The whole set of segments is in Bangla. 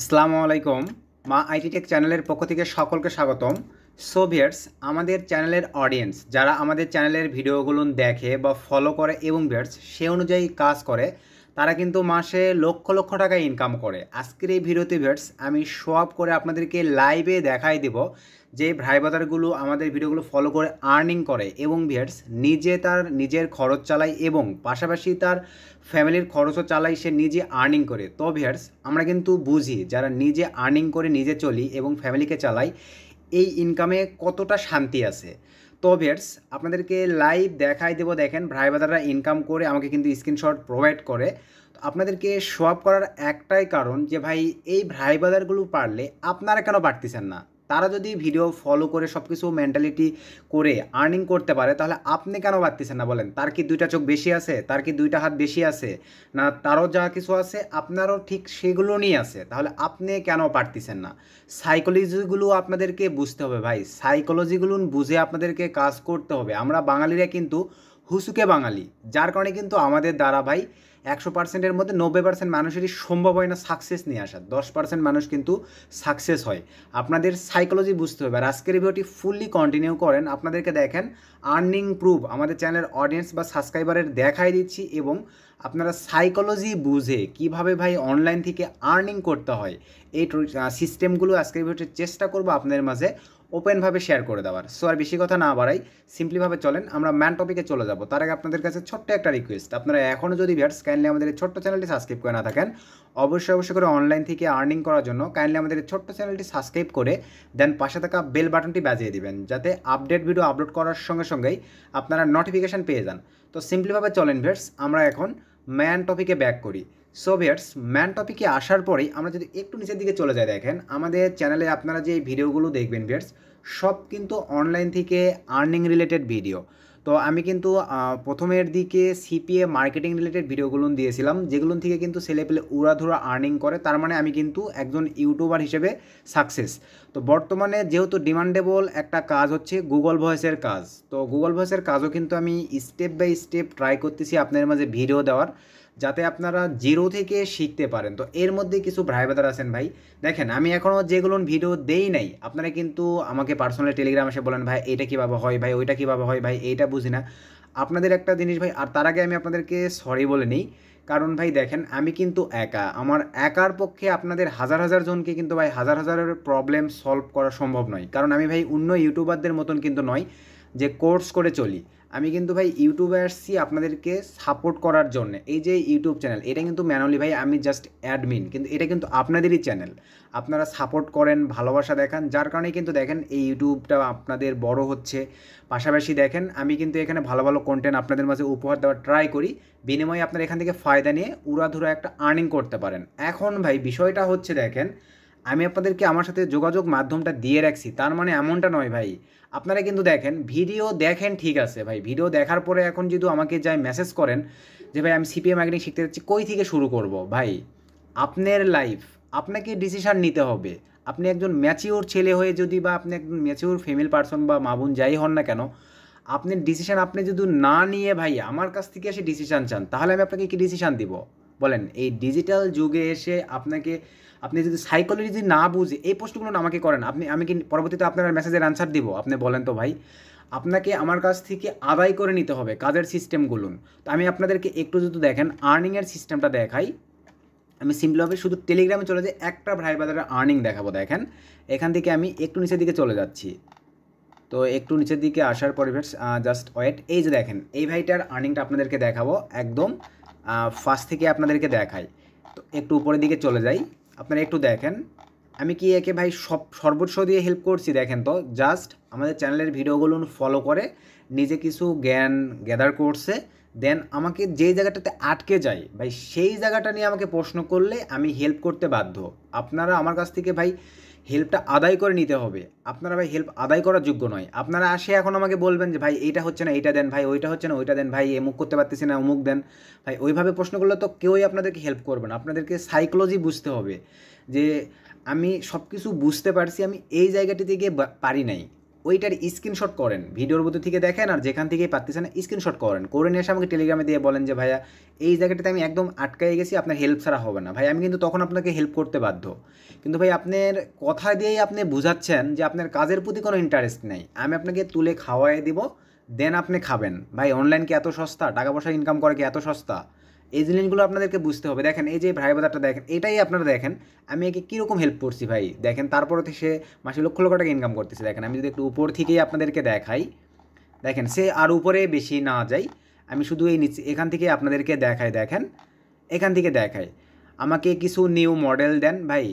আসসালামু আলাইকুম মা আইটিটেক চ্যানেলের পক্ষ থেকে সকলকে স্বাগতম সোভিয়ার্স আমাদের চ্যানেলের অডিয়েন্স যারা আমাদের চ্যানেলের ভিডিওগুলো দেখে বা ফলো করে এবং ভিয়ার্স সে অনুযায়ী কাজ করে তারা কিন্তু মাসে লক্ষ লক্ষ টাকা ইনকাম করে আজকের এই ভিডিওতে ভিয়ার্স আমি আপ করে আপনাদেরকে লাইভে দেখাই দেব যে ভ্রাইবাদারগুলো আমাদের ভিডিওগুলো ফলো করে আর্নিং করে এবং ভিয়ার্স নিজে তার নিজের খরচ চালায় এবং পাশাপাশি তার ফ্যামিলির খরচও চালায় সে নিজে আর্নিং করে তো ভিয়ার্স আমরা কিন্তু বুঝি যারা নিজে আর্নিং করে নিজে চলি এবং ফ্যামিলিকে চালাই এই ইনকামে কতটা শান্তি আছে তো ভিয়ার্স আপনাদেরকে লাইভ দেখাই দেবো দেখেন ভ্রাইবাদাররা ইনকাম করে আমাকে কিন্তু স্ক্রিনশট প্রোভাইড করে আপনাদেরকে শো করার একটাই কারণ যে ভাই এই ভ্রাইবাদারগুলো পারলে আপনারা কেন পারতেছেন না তারা যদি ভিডিও ফলো করে সব কিছু মেন্টালিটি করে আর্নিং করতে পারে তাহলে আপনি কেন পারতেছেন না বলেন তার কি দুইটা চোখ বেশি আছে তার কি দুইটা হাত বেশি আছে না তারও যা কিছু আছে আপনারও ঠিক সেগুলো নিয়ে আছে তাহলে আপনি কেন পারতেছেন না সাইকোলজিগুলো আপনাদেরকে বুঝতে হবে ভাই সাইকোলজিগুলো বুঝে আপনাদেরকে কাজ করতে হবে আমরা বাঙালিরা কিন্তু হুসুকে বাঙালি যার কারণে কিন্তু আমাদের দ্বারা ভাই একশো পার্সেন্টের মধ্যে নব্বই পার্সেন্ট মানুষেরই সম্ভব হয় না সাকসেস নিয়ে আসা দশ পার্সেন্ট মানুষ কিন্তু সাকসেস হয় আপনাদের সাইকোলজি বুঝতে হবে আর আজকের ভিডিওটি ফুললি কন্টিনিউ করেন আপনাদেরকে দেখেন আর্নিং প্রুফ আমাদের চ্যানেলের অডিয়েন্স বা সাবস্ক্রাইবারের দেখাই দিচ্ছি এবং আপনারা সাইকোলজি বুঝে কিভাবে ভাই অনলাইন থেকে আর্নিং করতে হয় এই সিস্টেমগুলো আজকের ভিডিওটি চেষ্টা করবো আপনাদের মাঝে ওপেনভাবে শেয়ার করে দেওয়ার সো আর বেশি কথা না বাড়াই সিম্পলিভাবে চলেন আমরা ম্যান টপিকে চলে যাব তার আগে আপনাদের কাছে ছোট্ট একটা রিকোয়েস্ট আপনারা এখনও যদি ভিয়ার্স কাইন্ডলি আমাদের এই ছোট্ট চ্যানেলটি সাবস্ক্রাইব করে না থাকেন অবশ্যই অবশ্যই করে অনলাইন থেকে আর্নিং করার জন্য কাইন্ডলি আমাদের এই ছোট্ট চ্যানেলটি সাবস্ক্রাইব করে দেন পাশে থাকা বেল বাটনটি বাজিয়ে দিবেন যাতে আপডেট ভিডিও আপলোড করার সঙ্গে সঙ্গেই আপনারা নোটিফিকেশান পেয়ে যান তো সিম্পলিভাবে চলেন ভিয়ার্স আমরা এখন ম্যান টপিকে ব্যাক করি সোভিয়েটস ম্যান টপিকে আসার পরেই আমরা যদি একটু নিচের দিকে চলে যাই দেখেন আমাদের চ্যানেলে আপনারা যে ভিডিওগুলো দেখবেন ভিয়ার্স সব কিন্তু অনলাইন থেকে আর্নিং রিলেটেড ভিডিও তো আমি কিন্তু প্রথমের দিকে সিপিএ মার্কেটিং রিলেটেড ভিডিওগুলো দিয়েছিলাম যেগুলো থেকে কিন্তু ছেলেপেলে উড়াধুরা আর্নিং করে তার মানে আমি কিন্তু একজন ইউটিউবার হিসেবে সাকসেস তো বর্তমানে যেহেতু ডিমান্ডেবল একটা কাজ হচ্ছে গুগল ভয়েসের কাজ তো গুগল ভয়েসের কাজও কিন্তু আমি স্টেপ বাই স্টেপ ট্রাই করতেছি আপনাদের মাঝে ভিডিও দেওয়ার যাতে আপনারা জিরো থেকে শিখতে পারেন তো এর মধ্যে কিছু ভাই আছেন ভাই দেখেন আমি এখনও যেগুলো ভিডিও দেই নাই আপনারা কিন্তু আমাকে পার্সোনালি টেলিগ্রাম এসে বলেন ভাই এটা কীভাবে হয় ভাই ওইটা কীভাবে হয় ভাই এইটা বুঝি না আপনাদের একটা জিনিস ভাই আর তার আগে আমি আপনাদেরকে সরি বলে নিই কারণ ভাই দেখেন আমি কিন্তু একা আমার একার পক্ষে আপনাদের হাজার হাজার জনকে কিন্তু ভাই হাজার হাজারের প্রবলেম সলভ করা সম্ভব নয় কারণ আমি ভাই অন্য ইউটিউবারদের মতন কিন্তু নয় যে কোর্স করে চলি আমি কিন্তু ভাই ইউটিউবে আসছি আপনাদেরকে সাপোর্ট করার জন্য এই যে ইউটিউব চ্যানেল এটা কিন্তু ম্যানুয়ালি ভাই আমি জাস্ট অ্যাডমিন কিন্তু এটা কিন্তু আপনাদেরই চ্যানেল আপনারা সাপোর্ট করেন ভালোবাসা দেখান যার কারণে কিন্তু দেখেন এই ইউটিউবটা আপনাদের বড় হচ্ছে পাশাপাশি দেখেন আমি কিন্তু এখানে ভালো ভালো কন্টেন্ট আপনাদের মাঝে উপহার দেওয়ার ট্রাই করি বিনিময়ে আপনারা এখান থেকে ফায়দা নিয়ে উড়াধুরা একটা আর্নিং করতে পারেন এখন ভাই বিষয়টা হচ্ছে দেখেন আমি আপনাদেরকে আমার সাথে যোগাযোগ মাধ্যমটা দিয়ে রাখছি তার মানে এমনটা নয় ভাই আপনারা কিন্তু দেখেন ভিডিও দেখেন ঠিক আছে ভাই ভিডিও দেখার পরে এখন যদি আমাকে যাই মেসেজ করেন যে ভাই আমি সিপিএম মার্কেটিং শিখতে যাচ্ছি কই থেকে শুরু করব ভাই আপনার লাইফ আপনাকে ডিসিশান নিতে হবে আপনি একজন ম্যাচিওর ছেলে হয়ে যদি বা আপনি একজন ম্যাচিওর ফ্যামিলি পার্সন বা মা বোন যাই হন না কেন আপনি ডিসিশান আপনি যদি না নিয়ে ভাই আমার কাছ থেকে এসে ডিসিশান চান তাহলে আমি আপনাকে কী ডিসিশান দিব বলেন এই ডিজিটাল যুগে এসে আপনাকে আপনি যদি সাইকোলজি না বুঝে এই প্রশ্নগুলো আমাকে করেন আপনি আমি কি পরবর্তীতে আপনার মেসেজের অ্যান্সার দিব আপনি বলেন তো ভাই আপনাকে আমার কাছ থেকে আদায় করে নিতে হবে কাজের সিস্টেমগুলো তো আমি আপনাদেরকে একটু যদি দেখেন আর্নিংয়ের সিস্টেমটা দেখাই আমি সিম্পলভাবে শুধু টেলিগ্রামে চলে যাই একটা ভাই বাজারের আর্নিং দেখাবো দেখেন এখান থেকে আমি একটু নিচের দিকে চলে যাচ্ছি তো একটু নিচের দিকে আসার পরে জাস্ট ওয়েট এই যে দেখেন এই ভাইটার আর্নিংটা আপনাদেরকে দেখাবো একদম ফার্স্ট থেকে আপনাদেরকে দেখাই তো একটু উপরের দিকে চলে যাই আপনারা একটু দেখেন আমি কি একে ভাই সব সর্বোচ্চ দিয়ে হেল্প করছি দেখেন তো জাস্ট আমাদের চ্যানেলের ভিডিওগুলো ফলো করে নিজে কিছু জ্ঞান গ্যাদার করছে দেন আমাকে যেই জায়গাটাতে আটকে যায় ভাই সেই জায়গাটা নিয়ে আমাকে প্রশ্ন করলে আমি হেল্প করতে বাধ্য আপনারা আমার কাছ থেকে ভাই হেল্পটা আদায় করে নিতে হবে আপনারা ভাই হেল্প আদায় করার যোগ্য নয় আপনারা আসে এখন আমাকে বলবেন যে ভাই এইটা হচ্ছে না এইটা দেন ভাই ওইটা হচ্ছে না ওইটা দেন ভাই এমুক করতে পারতেছি না অমুক দেন ভাই ওইভাবে প্রশ্ন করলে তো কেউই আপনাদেরকে হেল্প করবে না আপনাদেরকে সাইকোলজি বুঝতে হবে যে আমি সব কিছু বুঝতে পারছি আমি এই জায়গাটিতে গিয়ে পারি নাই ওইটার স্ক্রিনশট করেন ভিডিওর মধ্যে থেকে দেখেন আর যেখান থেকেই পাচ্ছেন স্ক্রিনশট করেন করে নিয়ে এসে আমাকে টেলিগ্রামে দিয়ে বলেন যে ভাইয়া এই জায়গাটাতে আমি একদম আটকাই গেছি আপনার হেল্প ছাড়া হবে না ভাই আমি কিন্তু তখন আপনাকে হেল্প করতে বাধ্য কিন্তু ভাই আপনার কথা দিয়েই আপনি বোঝাচ্ছেন যে আপনার কাজের প্রতি কোনো ইন্টারেস্ট নেই আমি আপনাকে তুলে খাওয়াই দিব দেন আপনি খাবেন ভাই অনলাইন কি এত সস্তা টাকা পয়সা ইনকাম করে কি এত সস্তা এই জিনিসগুলো আপনাদেরকে বুঝতে হবে দেখেন এই যে ভাই বাজারটা দেখেন এটাই আপনারা দেখেন আমি একে কীরকম হেল্প করছি ভাই দেখেন তারপরে তো সে মাসে লক্ষ লক্ষ টাকা ইনকাম করতেছে দেখেন আমি যদি একটু উপর থেকেই আপনাদেরকে দেখাই দেখেন সে আর উপরে বেশি না যাই আমি শুধু এই নিচে এখান থেকে আপনাদেরকে দেখাই দেখেন এখান থেকে দেখাই আমাকে কিছু নিউ মডেল দেন ভাই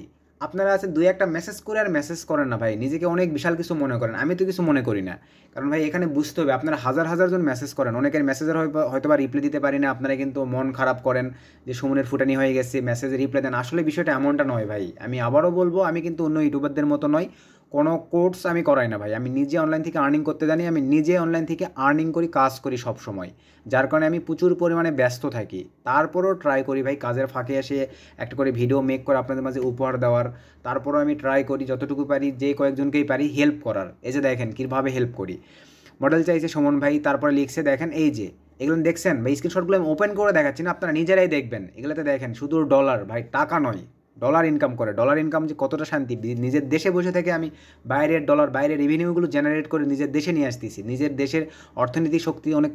আপনারা আছে দুই একটা মেসেজ করে আর মেসেজ করেন না ভাই নিজেকে অনেক বিশাল কিছু মনে করেন আমি তো কিছু মনে করি না কারণ ভাই এখানে বুঝতে হবে আপনারা হাজার হাজার জন মেসেজ করেন অনেকের মেসেজের হয়তো বা রিপ্লাই দিতে পারি না আপনারা কিন্তু মন খারাপ করেন যে সুমনের ফুটানি হয়ে গেছে মেসেজে রিপ্লাই দেন আসলে বিষয়টা এমনটা নয় ভাই আমি আবারও বলবো আমি কিন্তু অন্য ইউটিউবারদের মতো নয় কোনো কোর্স আমি করাই না ভাই আমি নিজে অনলাইন থেকে আর্নিং করতে জানি আমি নিজে অনলাইন থেকে আর্নিং করি কাজ করি সব সময় যার কারণে আমি প্রচুর পরিমাণে ব্যস্ত থাকি তারপরেও ট্রাই করি ভাই কাজের ফাঁকে এসে একটা করে ভিডিও মেক করে আপনাদের মাঝে উপহার দেওয়ার তারপরেও আমি ট্রাই করি যতটুকু পারি যে কয়েকজনকেই পারি হেল্প করার এই যে দেখেন কীভাবে হেল্প করি মডেল চাইছে সুমন ভাই তারপরে লিখছে দেখেন এই যে এগুলো দেখছেন ভাই স্ক্রিনশটগুলো আমি ওপেন করে দেখাচ্ছি না আপনারা নিজেরাই দেখবেন এগুলোতে দেখেন শুধু ডলার ভাই টাকা নয় ডলার ইনকাম করে ডলার ইনকাম যে কতটা শান্তি নিজের দেশে বসে থেকে আমি বাইরের ডলার বাইরের রেভিনিউগুলো জেনারেট করে নিজের দেশে নিয়ে আসতেছি নিজের দেশের অর্থনীতি শক্তি অনেক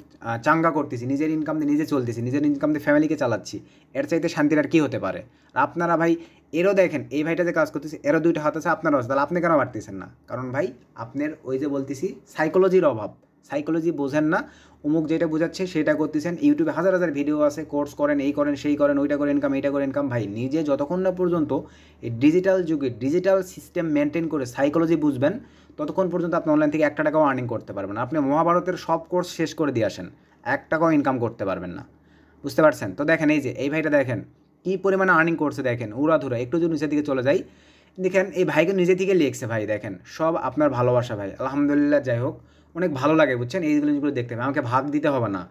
চাঙ্গা করতেছি নিজের ইনকাম দিয়ে নিজে চলতেছি নিজের ইনকাম দিয়ে ফ্যামিলিকে চালাচ্ছি এর চাইতে শান্তির আর কী হতে পারে আপনারা ভাই এরও দেখেন এই ভাইটা যে কাজ করতেছে এরও দুইটা হাত আছে আপনারও আছে তাহলে আপনি কেন বাড়তেছেন না কারণ ভাই আপনার ওই যে বলতেছি সাইকোলজির অভাব সাইকোলজি বোঝেন না অমুক যেটা বোঝাচ্ছে সেটা করতেছেন ইউটিউবে হাজার হাজার ভিডিও আছে কোর্স করেন এই করেন সেই করেন ওইটা করে ইনকাম এইটা করে ইনকাম ভাই নিজে যতক্ষণ না পর্যন্ত এই ডিজিটাল যুগে ডিজিটাল সিস্টেম মেনটেন করে সাইকোলজি বুঝবেন ততক্ষণ পর্যন্ত আপনি অনলাইন থেকে একটা টাকাও আর্নিং করতে পারবেন আপনি মহাভারতের সব কোর্স শেষ করে দিয়ে আসেন এক টাকাও ইনকাম করতে পারবেন না বুঝতে পারছেন তো দেখেন এই যে এই ভাইটা দেখেন কী পরিমাণে আর্নিং করছে দেখেন ধুরা একটু যদি নিচের দিকে চলে যাই দেখেন এই ভাইকে নিজে থেকে লিখছে ভাই দেখেন সব আপনার ভালোবাসা ভাই আলহামদুলিল্লাহ যাই হোক অনেক ভালো লাগে বুঝছেন এইগুলো জিনিসগুলো দেখতে হবে আমাকে ভাগ দিতে হবে না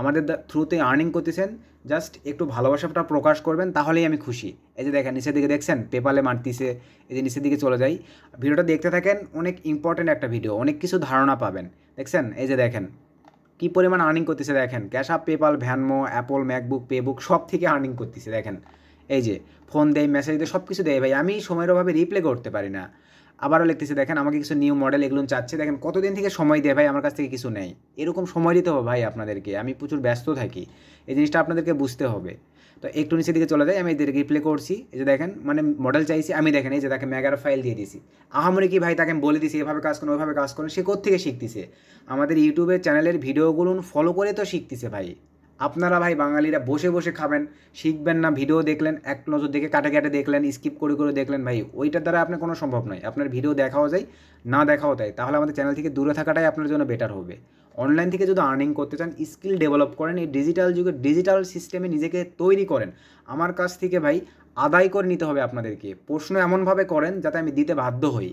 আমাদের থ্রুতে আর্নিং করতেছেন জাস্ট একটু ভালোবাসাটা প্রকাশ করবেন তাহলেই আমি খুশি এই যে দেখেন নিচের দিকে দেখছেন পেপালে মারতিছে এই যে নিচের দিকে চলে যাই ভিডিওটা দেখতে থাকেন অনেক ইম্পর্টেন্ট একটা ভিডিও অনেক কিছু ধারণা পাবেন দেখছেন এই যে দেখেন কী পরিমাণ আর্নিং করতেছে দেখেন Cash App PayPal Venmo Apple MacBook পেবুক সব থেকে আর্নিং করতেছে দেখেন এই যে ফোন দেয় মেসেজ দেয় সব কিছু দেয় ভাই আমি সময়ের অভাবে রিপ্লে করতে পারি না আবারও লিখতেছে দেখেন আমাকে কিছু নিউ মডেল এগুলো চাচ্ছে দেখেন কতদিন থেকে সময় দেয় ভাই আমার কাছ থেকে কিছু নেই এরকম সময় দিতে হবে ভাই আপনাদেরকে আমি প্রচুর ব্যস্ত থাকি এই জিনিসটা আপনাদেরকে বুঝতে হবে তো একটু নিচের দিকে চলে যাই আমি এদের রিপ্লে করছি এই যে দেখেন মানে মডেল চাইছি আমি দেখেন এই যে তাকে ম্যাগার ফাইল দিয়ে দিছি আহামরি কি ভাই তাকে আমি বলে দিছি এভাবে কাজ করুন ওইভাবে কাজ করুন সে কোথেকে শিখতেছে আমাদের ইউটিউবের চ্যানেলের ভিডিওগুলো ফলো করে তো শিখতেছে ভাই আপনারা ভাই বাঙালিরা বসে বসে খাবেন শিখবেন না ভিডিও দেখলেন এক নজর দেখে কাটে কাটে দেখলেন স্কিপ করে করে দেখলেন ভাই ওইটার দ্বারা আপনার কোনো সম্ভব নয় আপনার ভিডিও দেখাও যায় না দেখাও তাই তাহলে আমাদের চ্যানেল থেকে দূরে থাকাটাই আপনার জন্য বেটার হবে অনলাইন থেকে যদি আর্নিং করতে চান স্কিল ডেভেলপ করেন এই ডিজিটাল যুগে ডিজিটাল সিস্টেমে নিজেকে তৈরি করেন আমার কাছ থেকে ভাই আদায় করে নিতে হবে আপনাদেরকে প্রশ্ন এমনভাবে করেন যাতে আমি দিতে বাধ্য হই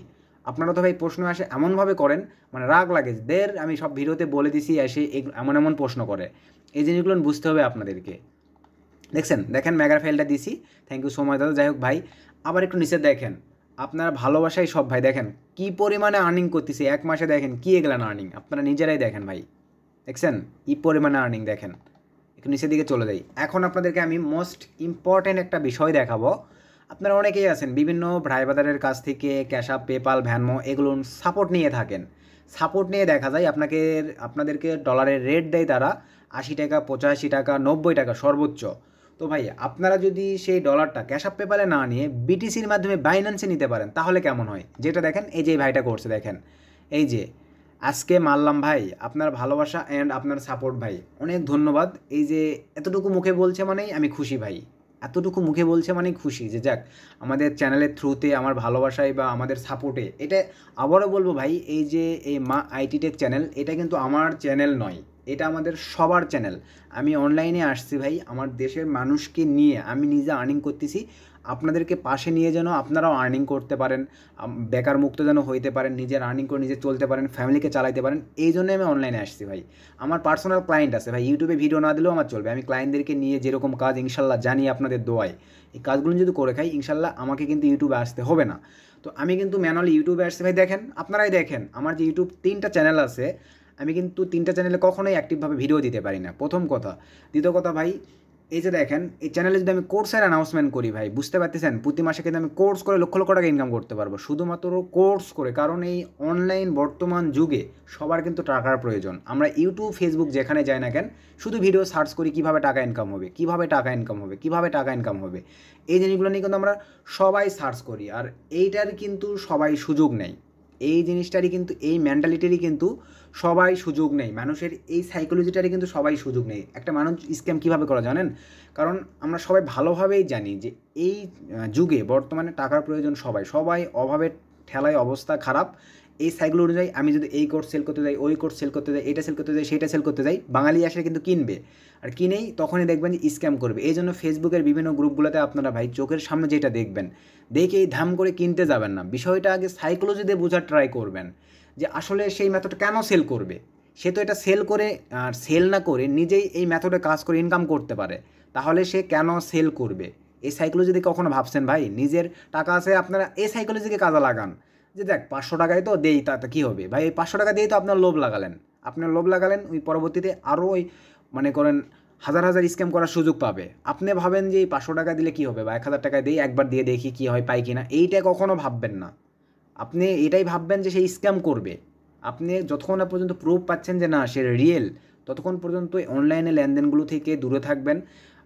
আপনারা তো ভাই প্রশ্ন আসে এমনভাবে করেন মানে রাগ লাগে দের আমি সব ভিডিওতে বলে দিছি এসে এমন এমন প্রশ্ন করে এই জিনিসগুলো বুঝতে হবে আপনাদেরকে দেখছেন দেখেন ম্যাগার ফাইলটা দিছি থ্যাংক ইউ সো মাচ দাদা যাই হোক ভাই আবার একটু নিচে দেখেন আপনারা ভালোবাসাই সব ভাই দেখেন কি পরিমাণে আর্নিং করতেছে এক মাসে দেখেন কী এগুলান আর্নিং আপনারা নিজেরাই দেখেন ভাই দেখছেন কি পরিমাণে আর্নিং দেখেন একটু নিচের দিকে চলে যাই এখন আপনাদেরকে আমি মোস্ট ইম্পর্ট্যান্ট একটা বিষয় দেখাবো আপনারা অনেকেই আছেন বিভিন্ন ভাইবাদারের কাছ থেকে ক্যাশ আপ পেপাল ভ্যানমো এগুলো সাপোর্ট নিয়ে থাকেন সাপোর্ট নিয়ে দেখা যায় আপনাকে আপনাদেরকে ডলারের রেট দেয় তারা আশি টাকা পঁচাশি টাকা নব্বই টাকা সর্বোচ্চ তো ভাই আপনারা যদি সেই ডলারটা ক্যাশ পেপারে না নিয়ে বিটিসির মাধ্যমে বাইন্যান্সে নিতে পারেন তাহলে কেমন হয় যেটা দেখেন এই যে ভাইটা করছে দেখেন এই যে আজকে মারলাম ভাই আপনার ভালোবাসা অ্যান্ড আপনার সাপোর্ট ভাই অনেক ধন্যবাদ এই যে এতটুকু মুখে বলছে মানেই আমি খুশি ভাই এতটুকু মুখে বলছে মানে খুশি যে যাক আমাদের চ্যানেলের থ্রুতে আমার ভালোবাসায় বা আমাদের সাপোর্টে এটা আবারও বলবো ভাই এই যে এই মা আইটি টেক চ্যানেল এটা কিন্তু আমার চ্যানেল নয় এটা আমাদের সবার চ্যানেল আমি অনলাইনে আসছি ভাই আমার দেশের মানুষকে নিয়ে আমি নিজে আর্নিং করতেছি আপনাদেরকে পাশে নিয়ে যেন আপনারাও আর্নিং করতে পারেন বেকার মুক্ত যেন হইতে পারেন নিজের আর্নিং করে নিজে চলতে পারেন ফ্যামিলিকে চালাইতে পারেন এই জন্যই আমি অনলাইনে আসছি ভাই আমার পার্সোনাল ক্লায়েন্ট আছে ভাই ইউটিউবে ভিডিও না দিলেও আমার চলবে আমি ক্লায়েন্টদেরকে নিয়ে যেরকম কাজ ইনশাল্লাহ জানি আপনাদের দোয়ায় এই কাজগুলো যদি করে খাই ইনশাল্লাহ আমাকে কিন্তু ইউটিউবে আসতে হবে না তো আমি কিন্তু ম্যানুয়ালি ইউটিউবে আসছি ভাই দেখেন আপনারাই দেখেন আমার যে ইউটিউব তিনটা চ্যানেল আছে আমি কিন্তু তিনটা চ্যানেলে কখনোই অ্যাক্টিভভাবে ভিডিও দিতে পারি না প্রথম কথা দ্বিতীয় কথা ভাই এই যে দেখেন এই চ্যানেলে যদি আমি কোর্সের অ্যানাউন্সমেন্ট করি ভাই বুঝতে পারতেছেন প্রতি মাসে কিন্তু আমি কোর্স করে লক্ষ লক্ষ টাকা ইনকাম করতে পারবো শুধুমাত্র কোর্স করে কারণ এই অনলাইন বর্তমান যুগে সবার কিন্তু টাকার প্রয়োজন আমরা ইউটিউব ফেসবুক যেখানে যাই না কেন শুধু ভিডিও সার্চ করি কিভাবে টাকা ইনকাম হবে কিভাবে টাকা ইনকাম হবে কিভাবে টাকা ইনকাম হবে এই জিনিসগুলো নিয়ে কিন্তু আমরা সবাই সার্চ করি আর এইটার কিন্তু সবাই সুযোগ নেই এই জিনিসটারই কিন্তু এই মেন্টালিটিরই কিন্তু সবাই সুযোগ নেই মানুষের এই সাইকোলজিটারই কিন্তু সবাই সুযোগ নেই একটা মানুষ স্ক্যাম কীভাবে করা জানেন কারণ আমরা সবাই ভালোভাবেই জানি যে এই যুগে বর্তমানে টাকার প্রয়োজন সবাই সবাই অভাবের ঠেলায় অবস্থা খারাপ এই সাইকেল অনুযায়ী আমি যদি এই কোর্স সেল করতে যাই ওই কোর্স সেল করতে যাই এটা সেল করতে যাই সেটা সেল করতে যাই বাঙালি আসলে কিন্তু কিনবে আর কিনেই তখনই দেখবেন যে স্ক্যাম করবে এই জন্য ফেসবুকের বিভিন্ন গ্রুপগুলোতে আপনারা ভাই চোখের সামনে যেটা দেখবেন দেখে এই ধাম করে কিনতে যাবেন না বিষয়টা আগে সাইকোলজিতে বোঝার ট্রাই করবেন যে আসলে সেই মেথড কেন সেল করবে সে তো এটা সেল করে আর সেল না করে নিজেই এই মেথডে কাজ করে ইনকাম করতে পারে তাহলে সে কেন সেল করবে এই সাইকোলজিতে কখনো ভাবছেন ভাই নিজের টাকা আছে আপনারা এই সাইকোলজিকে কাজে লাগান যে দেখ পাঁচশো টাকায় তো দেই তাতে কী হবে ভাই এই পাঁচশো টাকা দিয়েই তো আপনার লোভ লাগালেন আপনার লোভ লাগালেন ওই পরবর্তীতে আরও ওই মানে করেন হাজার হাজার স্ক্যাম করার সুযোগ পাবে আপনি ভাবেন যে এই পাঁচশো টাকা দিলে কী হবে বা এক হাজার টাকা দিই একবার দিয়ে দেখি কী হয় পাই কিনা এইটা কখনো ভাববেন না আপনি এটাই ভাববেন যে সে স্ক্যাম করবে আপনি যতক্ষণ না পর্যন্ত প্রুফ পাচ্ছেন যে না সে রিয়েল ততক্ষণ পর্যন্ত অনলাইনে লেনদেনগুলো থেকে দূরে থাকবেন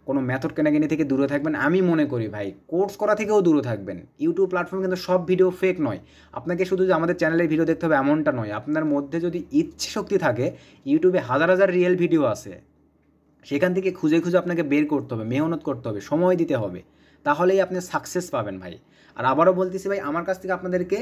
কোনো মেথড কেনাকানি থেকে দূরে থাকবেন আমি মনে করি ভাই কোর্স করা থেকেও দূরে থাকবেন ইউটিউব প্ল্যাটফর্ম কিন্তু সব ভিডিও ফেক নয় আপনাকে শুধু যে আমাদের চ্যানেলের ভিডিও দেখতে হবে এমনটা নয় আপনার মধ্যে যদি ইচ্ছে শক্তি থাকে ইউটিউবে হাজার হাজার রিয়েল ভিডিও আছে সেখান থেকে খুঁজে খুঁজে আপনাকে বের করতে হবে মেহনত করতে হবে সময় দিতে হবে তাহলেই আপনি সাকসেস পাবেন ভাই আর আবারও বলতেছি ভাই আমার কাছ থেকে আপনাদেরকে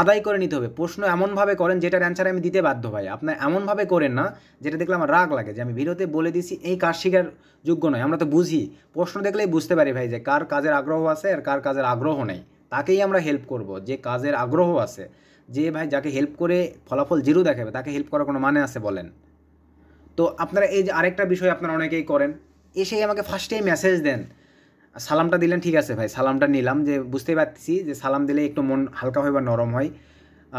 আদায় করে নিতে হবে প্রশ্ন এমনভাবে করেন যেটার অ্যান্সার আমি দিতে বাধ্য ভাই আপনার এমনভাবে করেন না যেটা দেখলে আমার রাগ লাগে যে আমি ভিডিওতে বলে দিছি এই কার শিখার যোগ্য নয় আমরা তো বুঝি প্রশ্ন দেখলেই বুঝতে পারি ভাই যে কার কাজের আগ্রহ আছে আর কার কাজের আগ্রহ নেই তাকেই আমরা হেল্প করব যে কাজের আগ্রহ আছে যে ভাই যাকে হেল্প করে ফলাফল জিরো দেখাবে তাকে হেল্প করার কোনো মানে আছে বলেন তো আপনারা এই যে আরেকটা বিষয় আপনারা অনেকেই করেন এসেই আমাকে ফার্স্টেই মেসেজ দেন সালামটা দিলেন ঠিক আছে ভাই সালামটা নিলাম যে বুঝতেই পারছি যে সালাম দিলে একটু মন হালকা হয় বা নরম হয়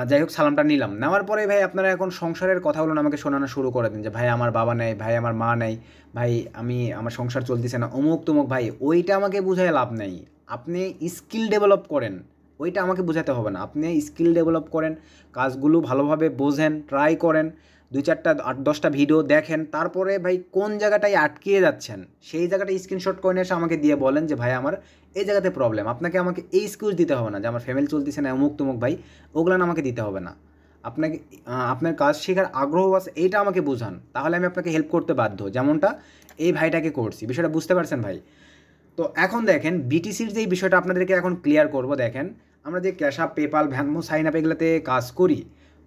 যাই হোক সালামটা নিলাম নেওয়ার পরে ভাই আপনারা এখন সংসারের কথাগুলো আমাকে শোনানো শুরু করে দিন যে ভাই আমার বাবা নেই ভাই আমার মা নেই ভাই আমি আমার সংসার চলতেছে না অমুক তমুক ভাই ওইটা আমাকে বুঝায় লাভ নেই আপনি স্কিল ডেভেলপ করেন ওইটা আমাকে বোঝাতে হবে না আপনি স্কিল ডেভেলপ করেন কাজগুলো ভালোভাবে বোঝেন ট্রাই করেন দুই চারটা আট দশটা ভিডিও দেখেন তারপরে ভাই কোন জায়গাটায় আটকিয়ে যাচ্ছেন সেই জায়গাটা স্ক্রিনশট করে এসে আমাকে দিয়ে বলেন যে ভাই আমার এই জায়গাতে প্রবলেম আপনাকে আমাকে এই স্কুজ দিতে হবে না যে আমার ফ্যামিলি চলতেছে না অমুক তুমুক ভাই ওগুলান আমাকে দিতে হবে না আপনাকে আপনার কাজ শেখার আগ্রহ আছে এইটা আমাকে বুঝান তাহলে আমি আপনাকে হেল্প করতে বাধ্য যেমনটা এই ভাইটাকে করছি বিষয়টা বুঝতে পারছেন ভাই তো এখন দেখেন বিটিসির যে বিষয়টা আপনাদেরকে এখন ক্লিয়ার করব দেখেন আমরা যে Cash App PayPal Venmo sign up এগুলোতে কাজ করি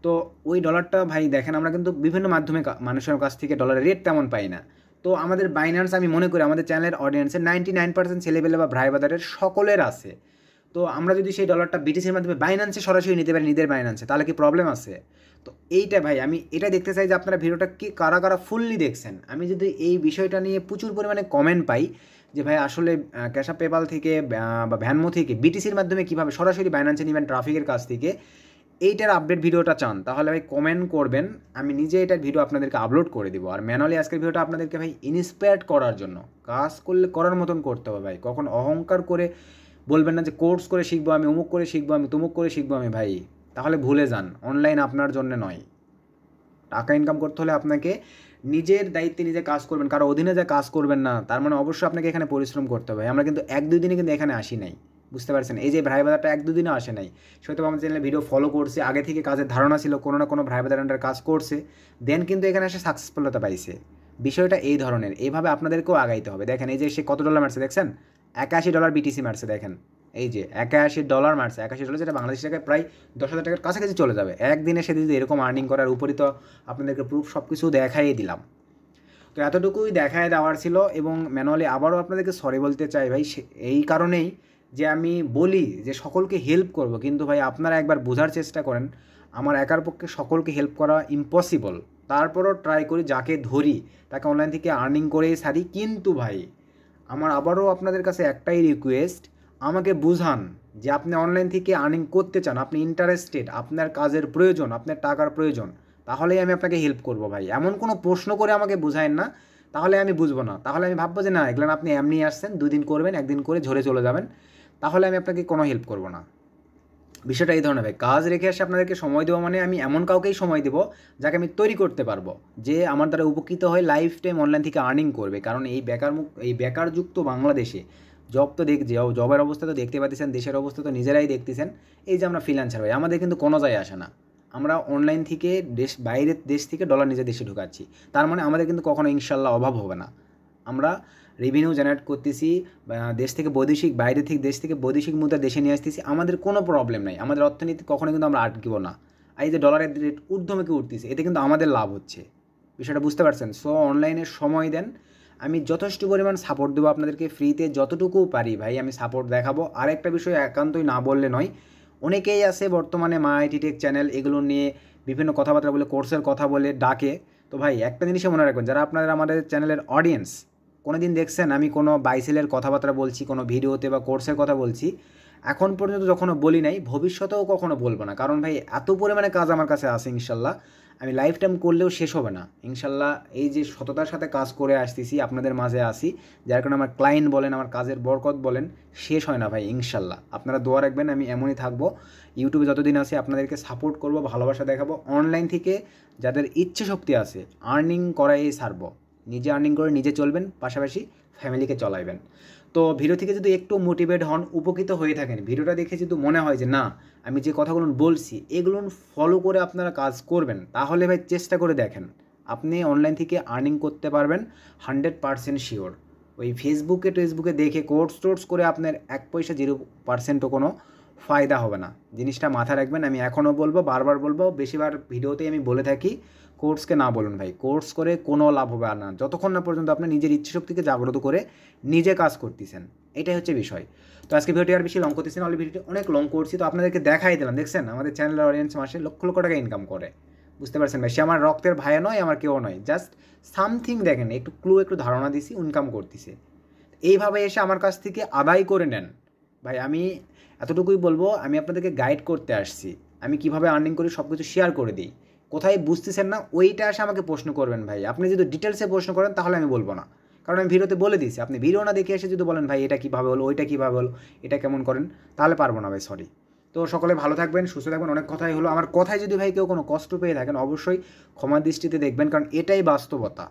তো ওই ডলারটা ভাই দেখেন আমরা কিন্তু বিভিন্ন মাধ্যমে মানুষের কাছ থেকে ডলারের রেট তেমন পাই না তো আমাদের বাইন্যান্স আমি মনে করি আমাদের চ্যানেলের অডিয়েন্সের নাইনটি নাইন পার্সেন্ট ছেলেবেলে বা ভাই বাদারের সকলের আছে তো আমরা যদি সেই ডলারটা বিটিসির মাধ্যমে বাইন্যান্সে সরাসরি নিতে পারি নিজের বাইন্যান্সে তাহলে কি প্রবলেম আছে তো এইটা ভাই আমি এটা দেখতে চাই যে আপনারা ভিডিওটা কি কারা কারা ফুললি দেখছেন আমি যদি এই বিষয়টা নিয়ে প্রচুর পরিমাণে কমেন্ট পাই যে ভাই আসলে অ্যাপ পেপাল থেকে বা ভ্যানমো থেকে বিটিসির মাধ্যমে কীভাবে সরাসরি বাইন্যান্সে নেবেন ট্রাফিকের কাছ থেকে এইটার আপডেট ভিডিওটা চান তাহলে ভাই কমেন্ট করবেন আমি নিজে এটার ভিডিও আপনাদেরকে আপলোড করে দিব আর ম্যানুয়ালি আজকের ভিডিওটা আপনাদেরকে ভাই ইন্সপায়ার্ড করার জন্য কাজ করলে করার মতন করতে হবে ভাই কখন অহংকার করে বলবেন না যে কোর্স করে শিখবো আমি অমুক করে শিখবো আমি তুমুক করে শিখবো আমি ভাই তাহলে ভুলে যান অনলাইন আপনার জন্য নয় টাকা ইনকাম করতে হলে আপনাকে নিজের দায়িত্বে নিজে কাজ করবেন কারো অধীনে যা কাজ করবেন না তার মানে অবশ্যই আপনাকে এখানে পরিশ্রম করতে হবে আমরা কিন্তু এক দুই দিনে কিন্তু এখানে আসি নাই বুঝতে পারছেন এই যে ভাই বাজারটা এক দুদিনে আসে নাই সেহেতু আমার চ্যানেলে ভিডিও ফলো করছে আগে থেকে কাজের ধারণা ছিল কোনো না কোনো ভাই বাজার আন্ডার কাজ করছে দেন কিন্তু এখানে এসে সাকসেসফুলতা পাইছে বিষয়টা এই ধরনের এইভাবে আপনাদেরকেও আগাইতে হবে দেখেন এই যে সে কত ডলার মারছে দেখছেন একাশি ডলার বিটিসি মারছে দেখেন এই যে একাশি ডলার মারছে একাশি ডলার যেটা বাংলাদেশ টাকায় প্রায় দশ হাজার টাকার কাছাকাছি চলে যাবে একদিনে সে যদি এরকম আর্নিং করার উপরই তো আপনাদেরকে প্রুফ সব কিছু দেখাইয়ে দিলাম তো এতটুকুই দেখায় দেওয়ার ছিল এবং ম্যানুয়ালি আবারও আপনাদেরকে সরি বলতে চাই ভাই এই কারণেই যে আমি বলি যে সকলকে হেল্প করব কিন্তু ভাই আপনারা একবার বোঝার চেষ্টা করেন আমার একার পক্ষে সকলকে হেল্প করা ইম্পসিবল তারপরও ট্রাই করি যাকে ধরি তাকে অনলাইন থেকে আর্নিং করেই সারি কিন্তু ভাই আমার আবারও আপনাদের কাছে একটাই রিকোয়েস্ট আমাকে বুঝান যে আপনি অনলাইন থেকে আর্নিং করতে চান আপনি ইন্টারেস্টেড আপনার কাজের প্রয়োজন আপনার টাকার প্রয়োজন তাহলেই আমি আপনাকে হেল্প করব ভাই এমন কোনো প্রশ্ন করে আমাকে বুঝায়েন না তাহলে আমি বুঝবো না তাহলে আমি ভাববো যে না এগুলো আপনি এমনি আসছেন দুদিন করবেন একদিন করে ঝরে চলে যাবেন তাহলে আমি আপনাকে কোনো হেল্প করব না বিষয়টা এই ধরনের কাজ রেখে আসে আপনাদেরকে সময় দেবো মানে আমি এমন কাউকেই সময় দেবো যাকে আমি তৈরি করতে পারবো যে আমার দ্বারা উপকৃত হয়ে লাইফ টাইম অনলাইন থেকে আর্নিং করবে কারণ এই বেকার মুখ এই বেকারযুক্ত বাংলাদেশে জব তো দেখ জবের অবস্থা তো দেখতে পাচ্ছেন দেশের অবস্থা তো নিজেরাই দেখতেছেন এই যে আমরা ফ্রিলান্সার ভাই আমাদের কিন্তু কোনো যায় আসে না আমরা অনলাইন থেকে দেশ বাইরের দেশ থেকে ডলার নিজের দেশে ঢুকাচ্ছি তার মানে আমাদের কিন্তু কখনো ইনশাল্লাহ অভাব হবে না আমরা রেভিনিউ জেনারেট করতেছি দেশ থেকে বৈদেশিক বাইরে থেকে দেশ থেকে বৈদেশিক মুদ্রা দেশে নিয়ে আসতেছি আমাদের কোনো প্রবলেম নাই আমাদের অর্থনীতি কখনো কিন্তু আমরা আটকিব না আর এই যে ডলারের রেট ঊর্ধ্বমুখী উঠতেছে এতে কিন্তু আমাদের লাভ হচ্ছে বিষয়টা বুঝতে পারছেন সো অনলাইনে সময় দেন আমি যথেষ্ট পরিমাণ সাপোর্ট দেবো আপনাদেরকে ফ্রিতে যতটুকু পারি ভাই আমি সাপোর্ট দেখাবো আর একটা বিষয় একান্তই না বললে নয় অনেকেই আছে বর্তমানে মা আইটি টেক চ্যানেল এগুলো নিয়ে বিভিন্ন কথাবার্তা বলে কোর্সের কথা বলে ডাকে তো ভাই একটা জিনিসে মনে রাখবেন যারা আপনাদের আমাদের চ্যানেলের অডিয়েন্স কোনো দিন দেখছেন আমি কোনো বাইসেলের কথাবার্তা বলছি কোনো ভিডিওতে বা কোর্সের কথা বলছি এখন পর্যন্ত যখনও বলি নাই ভবিষ্যতেও কখনও বলবো না কারণ ভাই এত পরিমাণে কাজ আমার কাছে আছে ইনশাল্লাহ আমি লাইফ টাইম করলেও শেষ হবে না ইনশাল্লাহ এই যে সততার সাথে কাজ করে আসতেছি আপনাদের মাঝে আসি যার কারণে আমার ক্লায়েন্ট বলেন আমার কাজের বরকত বলেন শেষ হয় না ভাই ইনশাল্লাহ আপনারা দোয়া রাখবেন আমি এমনই থাকবো ইউটিউবে যতদিন আছে আপনাদেরকে সাপোর্ট করবো ভালোবাসা দেখাবো অনলাইন থেকে যাদের ইচ্ছে শক্তি আছে আর্নিং করাই সারবো নিজে আর্নিং করে নিজে চলবেন পাশাপাশি ফ্যামিলিকে চলাইবেন তো ভিডিও থেকে যদি একটু মোটিভেট হন উপকৃত হয়ে থাকেন ভিডিওটা দেখে যদি মনে হয় যে না আমি যে কথাগুলো বলছি এগুলো ফলো করে আপনারা কাজ করবেন তাহলে ভাই চেষ্টা করে দেখেন আপনি অনলাইন থেকে আর্নিং করতে পারবেন হান্ড্রেড পারসেন্ট শিওর ওই ফেসবুকে টেসবুকে দেখে কোর্স টোর্স করে আপনার এক পয়সা জিরো পার্সেন্টও কোনো ফায়দা হবে না জিনিসটা মাথায় রাখবেন আমি এখনও বলবো বারবার বলবো বেশিবার ভিডিওতেই আমি বলে থাকি কোর্সকে না বলুন ভাই কোর্স করে কোনো লাভ হবে আর না যতক্ষণ না পর্যন্ত আপনি নিজের ইচ্ছাশক্তিকে জাগ্রত করে নিজে কাজ করতেছেন এটাই হচ্ছে বিষয় তো আজকে ভিডিও আর বেশি লং করতেছেন অলরেডি ভিডিওটি অনেক লং করছি তো আপনাদেরকে দেখাই দিলাম দেখছেন আমাদের চ্যানেলের অডিয়েন্স মাসে লক্ষ লক্ষ টাকা ইনকাম করে বুঝতে পারছেন ভাই সে আমার রক্তের ভাইয়া নয় আমার কেউ নয় জাস্ট সামথিং দেখেন একটু ক্লু একটু ধারণা দিছি ইনকাম করতেছে এইভাবে এসে আমার কাছ থেকে আদায় করে নেন ভাই আমি এতটুকুই বলবো আমি আপনাদেরকে গাইড করতে আসছি আমি কিভাবে আর্নিং করি সব কিছু শেয়ার করে দিই কোথায় বুঝতেছেন না ওইটা আসে আমাকে প্রশ্ন করবেন ভাই আপনি যদি ডিটেলসে প্রশ্ন করেন তাহলে আমি বলবো না কারণ আমি ভিডিওতে বলে দিয়েছি আপনি ভিডিও না দেখে এসে যদি বলেন ভাই এটা কীভাবে হলো ওইটা কীভাবে হলো এটা কেমন করেন তাহলে পারবো না ভাই সরি তো সকলে ভালো থাকবেন সুস্থ থাকবেন অনেক কথাই হলো আমার কথায় যদি ভাই কেউ কোনো কষ্ট পেয়ে থাকেন অবশ্যই ক্ষমা দৃষ্টিতে দেখবেন কারণ এটাই বাস্তবতা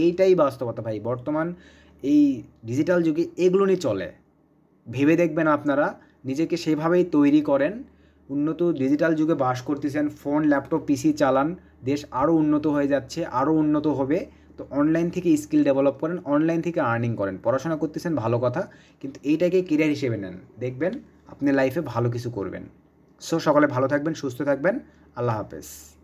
এইটাই বাস্তবতা ভাই বর্তমান এই ডিজিটাল যুগে এগুলো নিয়ে চলে ভেবে দেখবেন আপনারা নিজেকে সেভাবেই তৈরি করেন উন্নত ডিজিটাল যুগে বাস করতেছেন ফোন ল্যাপটপ পিসি চালান দেশ আরও উন্নত হয়ে যাচ্ছে আরও উন্নত হবে তো অনলাইন থেকে স্কিল ডেভেলপ করেন অনলাইন থেকে আর্নিং করেন পড়াশোনা করতেছেন ভালো কথা কিন্তু এইটাকে কেরিয়ার হিসেবে নেন দেখবেন আপনি লাইফে ভালো কিছু করবেন সো সকালে ভালো থাকবেন সুস্থ থাকবেন আল্লাহ হাফেজ